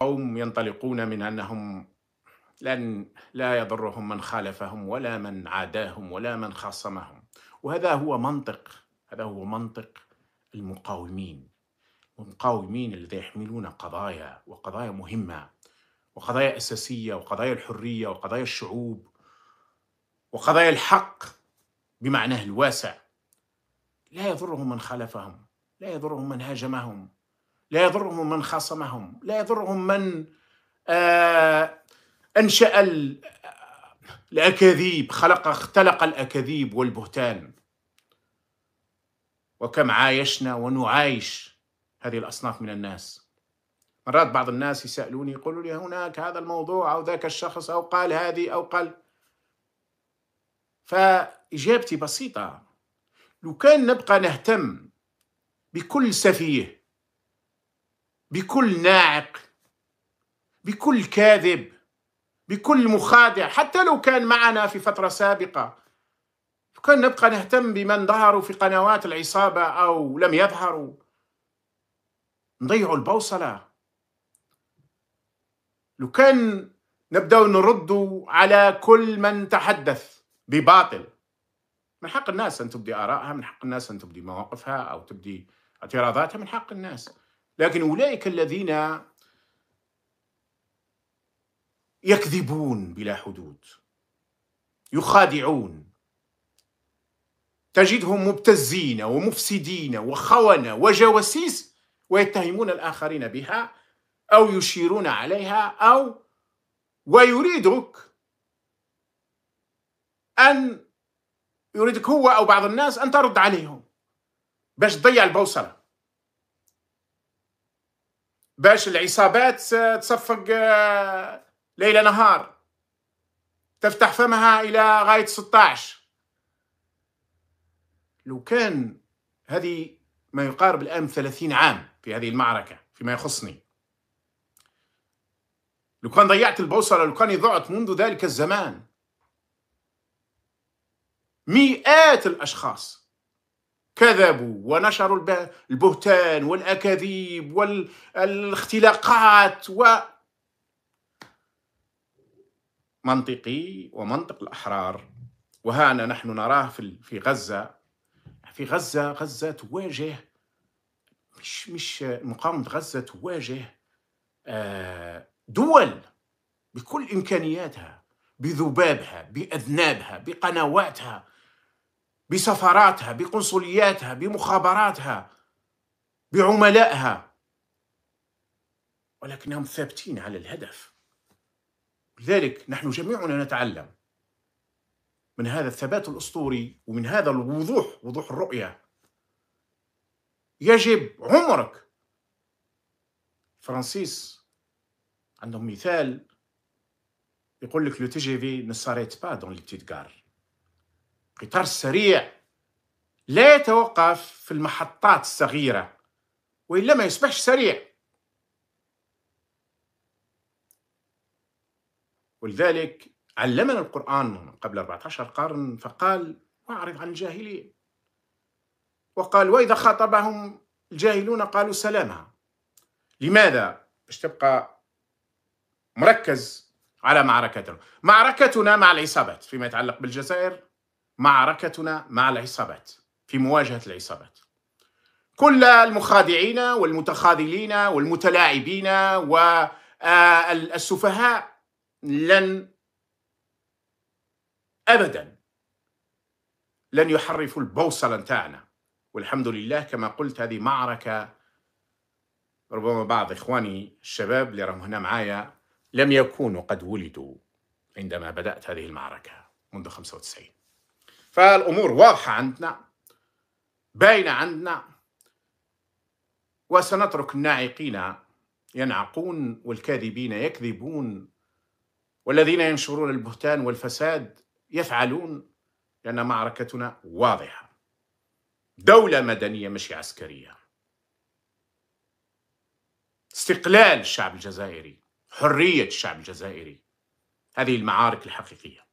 قوم ينطلقون من أنهم لن لا يضرهم من خالفهم ولا من عاداهم ولا من خاصمهم وهذا هو منطق هذا هو منطق المقاومين المقاومين الذين يحملون قضايا وقضايا مهمة وقضايا أساسية وقضايا الحرية وقضايا الشعوب وقضايا الحق بمعناه الواسع لا يضرهم من خالفهم لا يضرهم من هاجمهم لا يضرهم من خاصمهم لا يضرهم من آه أنشأ الأكاذيب خلق اختلق الأكاذيب والبهتان وكم عايشنا ونعايش هذه الأصناف من الناس مرات بعض الناس يسألوني يقولوا لي هناك هذا الموضوع أو ذاك الشخص أو قال هذه أو قال فإجابتي بسيطة لو كان نبقى نهتم بكل سفيه بكل ناعق بكل كاذب بكل مخادع حتى لو كان معنا في فترة سابقة كان نبقى نهتم بمن ظهروا في قنوات العصابة أو لم يظهروا نضيعوا البوصلة لو كان نبدأ نرد على كل من تحدث بباطل من حق الناس أن تبدي آرائها من حق الناس أن تبدي مواقفها أو تبدي اعتراضاتها من حق الناس لكن أولئك الذين يكذبون بلا حدود يخادعون تجدهم مبتزين ومفسدين وخونة وجواسيس ويتهمون الآخرين بها أو يشيرون عليها أو ويريدك أن يريدك هو أو بعض الناس أن ترد عليهم باش تضيع البوصلة باش العصابات تصفق آه، ليل نهار تفتح فمها إلى غاية 16 لو كان هذه ما يقارب الآن 30 عام في هذه المعركة فيما يخصني لو كان ضيعت البوصلة لو كان ضعت منذ ذلك الزمان مئات الأشخاص كذبوا ونشروا البهتان والأكاذيب والاختلاقات و منطقي ومنطق الأحرار وهانا نحن نراه في غزة في غزة غزة تواجه مش مش مقاومة غزة تواجه آه، دول بكل إمكانياتها بذبابها بأذنابها بقنواتها بسفاراتها بقنصلياتها بمخابراتها بعملائها ولكنهم ثابتين على الهدف لذلك نحن جميعنا نتعلم من هذا الثبات الاسطوري ومن هذا الوضوح وضوح الرؤيه يجب عمرك فرانسيس عندهم مثال يقول لك لو تي جي في نساريت با دون لي بتيت كار قطار سريع لا يتوقف في المحطات الصغيرة وإلا ما يصبحش سريع ولذلك علمنا القرآن قبل 14 قرن فقال واعرض عن الجاهلين وقال وإذا خاطبهم الجاهلون قالوا سلاما لماذا؟ باش تبقى مركز على معركتنا معركتنا مع العصابات فيما يتعلق بالجزائر معركتنا مع العصابات في مواجهة العصابات كل المخادعين والمتخاذلين والمتلاعبين والسفهاء آه، لن أبدا لن يحرفوا البوصلة نتاعنا والحمد لله كما قلت هذه معركة ربما بعض إخواني الشباب اللي راهم هنا معايا لم يكونوا قد ولدوا عندما بدأت هذه المعركة منذ 95 فالأمور واضحة عندنا باينة عندنا وسنترك الناعقين ينعقون والكاذبين يكذبون والذين ينشرون البهتان والفساد يفعلون لأن معركتنا واضحة دولة مدنية مش عسكرية استقلال الشعب الجزائري حرية الشعب الجزائري هذه المعارك الحقيقية